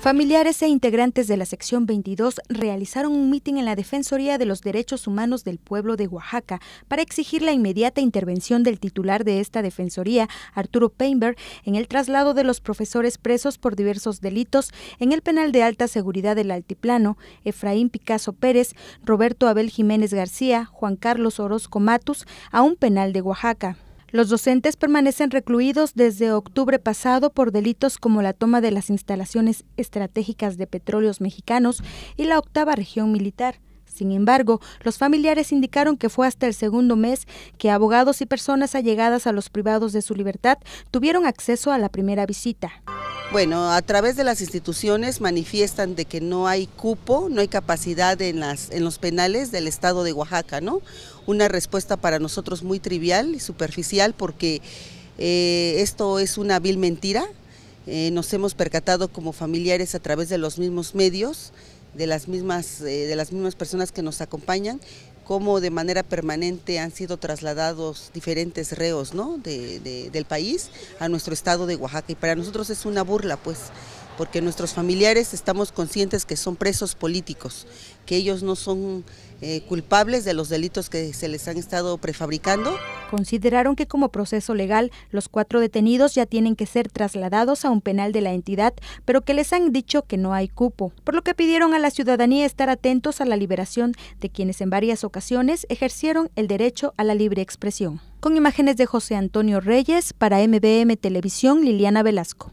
Familiares e integrantes de la sección 22 realizaron un mitin en la Defensoría de los Derechos Humanos del pueblo de Oaxaca para exigir la inmediata intervención del titular de esta defensoría, Arturo Painberg, en el traslado de los profesores presos por diversos delitos en el penal de alta seguridad del Altiplano, Efraín Picasso Pérez, Roberto Abel Jiménez García, Juan Carlos Orozco Matus, a un penal de Oaxaca. Los docentes permanecen recluidos desde octubre pasado por delitos como la toma de las instalaciones estratégicas de petróleos mexicanos y la octava región militar. Sin embargo, los familiares indicaron que fue hasta el segundo mes que abogados y personas allegadas a los privados de su libertad tuvieron acceso a la primera visita. Bueno, a través de las instituciones manifiestan de que no hay cupo, no hay capacidad en, las, en los penales del estado de Oaxaca, ¿no? Una respuesta para nosotros muy trivial y superficial porque eh, esto es una vil mentira. Eh, nos hemos percatado como familiares a través de los mismos medios de las mismas eh, de las mismas personas que nos acompañan cómo de manera permanente han sido trasladados diferentes reos del país a nuestro estado de Oaxaca. Y para nosotros es una burla, pues, porque nuestros familiares estamos conscientes que son presos políticos, que ellos no son eh, culpables de los delitos que se les han estado prefabricando. Consideraron que como proceso legal los cuatro detenidos ya tienen que ser trasladados a un penal de la entidad, pero que les han dicho que no hay cupo, por lo que pidieron a la ciudadanía estar atentos a la liberación de quienes en varias ocasiones ejercieron el derecho a la libre expresión. Con imágenes de José Antonio Reyes para MBM Televisión, Liliana Velasco.